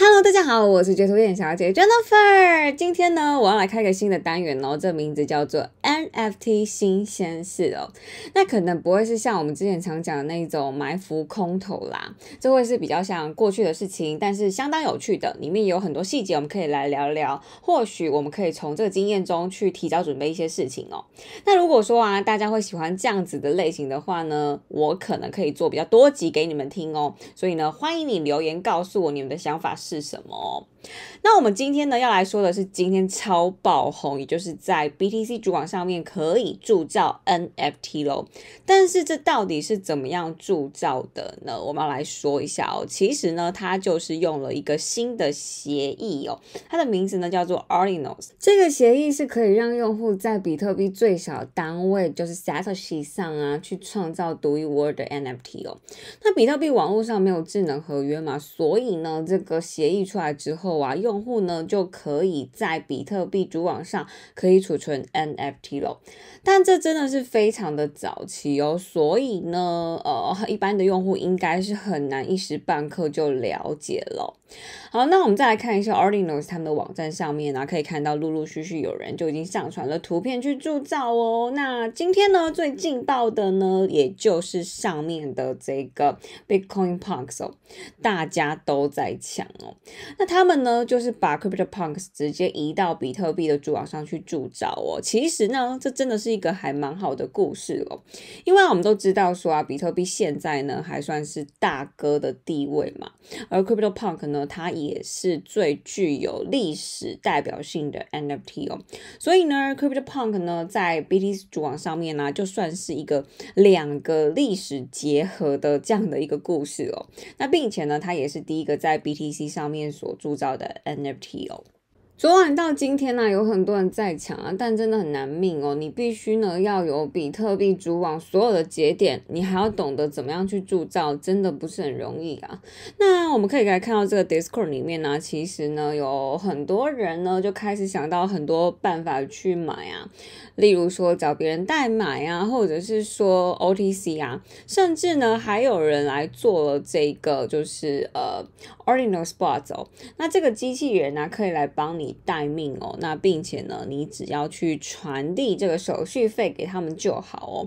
Hello，大家好，我是街图店小姐 Jennifer。今天呢，我要来开个新的单元哦，这名字叫做。NFT 新鲜事哦，那可能不会是像我们之前常讲的那种埋伏空投啦，这会是比较像过去的事情，但是相当有趣的，里面有很多细节我们可以来聊聊，或许我们可以从这个经验中去提早准备一些事情哦。那如果说啊，大家会喜欢这样子的类型的话呢，我可能可以做比较多集给你们听哦。所以呢，欢迎你留言告诉我你们的想法是什么。那我们今天呢要来说的是今天超爆红，也就是在 BTC 主网上面。可以铸造 NFT 咯。但是这到底是怎么样铸造的呢？我们要来说一下哦。其实呢，它就是用了一个新的协议哦，它的名字呢叫做 Arinos。这个协议是可以让用户在比特币最小单位就是 satoshi 上啊，去创造独一无二的 NFT 哦。那比特币网络上没有智能合约嘛，所以呢，这个协议出来之后啊，用户呢就可以在比特币主网上可以储存 NFT 了。但这真的是非常的早期哦，所以呢，呃，一般的用户应该是很难一时半刻就了解了。好，那我们再来看一下 Ordinals 他们的网站上面呢，可以看到陆陆续续有人就已经上传了图片去铸造哦。那今天呢最劲爆的呢，也就是上面的这个 Bitcoin Punks 哦，大家都在抢哦。那他们呢就是把 Crypto Punks 直接移到比特币的主网上去铸造哦。其实呢，这真的是一个还蛮好的故事哦，因为我们都知道说啊，比特币现在呢还算是大哥的地位嘛，而 Crypto Punks 呢。它也是最具有历史代表性的 NFT 哦，所以呢，CryptoPunk 呢，在 BTC 主网上面呢，就算是一个两个历史结合的这样的一个故事哦。那并且呢，它也是第一个在 BTC 上面所铸造的 NFT 哦。昨晚到今天呢，有很多人在抢啊，但真的很难命哦。你必须呢要有比特币主网所有的节点，你还要懂得怎么样去铸造，真的不是很容易啊。那我们可以来看到这个 Discord 里面呢，其实呢有很多人呢就开始想到很多办法去买啊，例如说找别人代买啊，或者是说 OTC 啊，甚至呢还有人来做了这个就是呃 Ordinal Spot 哦，那这个机器人呢可以来帮你。待命哦，那并且呢，你只要去传递这个手续费给他们就好哦。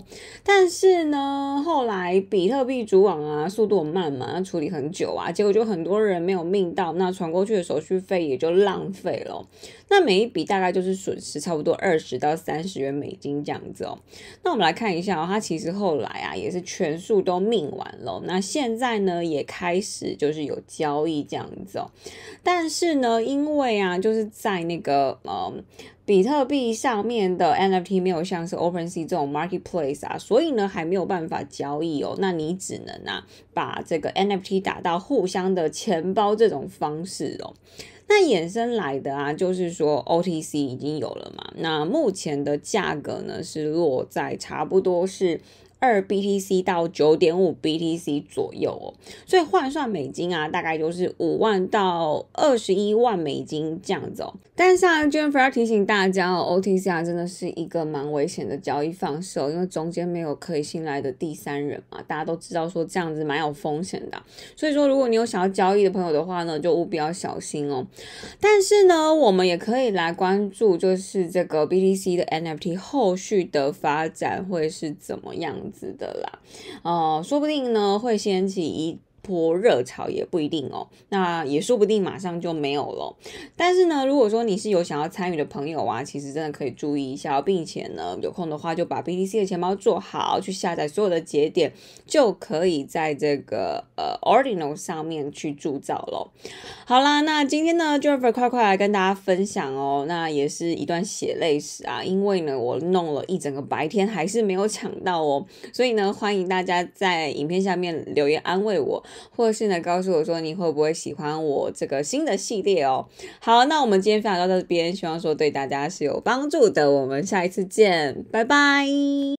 但是呢，后来比特币主网啊，速度慢嘛，要处理很久啊，结果就很多人没有命到，那传过去的手续费也就浪费了。那每一笔大概就是损失差不多二十到三十元美金这样子哦。那我们来看一下哦，它其实后来啊也是全数都命完了。那现在呢也开始就是有交易这样子哦。但是呢，因为啊就是。在那个嗯比特币上面的 NFT 没有像是 OpenSea 这种 marketplace 啊，所以呢还没有办法交易哦。那你只能啊把这个 NFT 打到互相的钱包这种方式哦。那衍生来的啊，就是说 OTC 已经有了嘛。那目前的价格呢是落在差不多是。二 BTC 到九点五 BTC 左右哦，所以换算美金啊，大概就是五万到二十一万美金这样子哦。但是 f 娟不要提醒大家哦，OTC 啊真的是一个蛮危险的交易方式哦，因为中间没有可以信赖的第三人嘛，大家都知道说这样子蛮有风险的。所以说，如果你有想要交易的朋友的话呢，就务必要小心哦。但是呢，我们也可以来关注，就是这个 BTC 的 NFT 后续的发展会是怎么样。子的啦，哦，说不定呢，会掀起一。波热潮也不一定哦，那也说不定，马上就没有了。但是呢，如果说你是有想要参与的朋友啊，其实真的可以注意一下，并且呢，有空的话就把 BTC 的钱包做好，去下载所有的节点，就可以在这个呃 Ordinal 上面去铸造了。好啦，那今天呢 j a e r 快快来跟大家分享哦，那也是一段血泪史啊，因为呢，我弄了一整个白天还是没有抢到哦，所以呢，欢迎大家在影片下面留言安慰我。或是呢，告诉我说你会不会喜欢我这个新的系列哦？好，那我们今天分享到这边，希望说对大家是有帮助的。我们下一次见，拜拜。